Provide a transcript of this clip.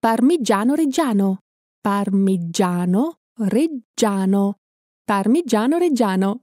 Parmigiano reggiano, parmigiano reggiano, parmigiano reggiano.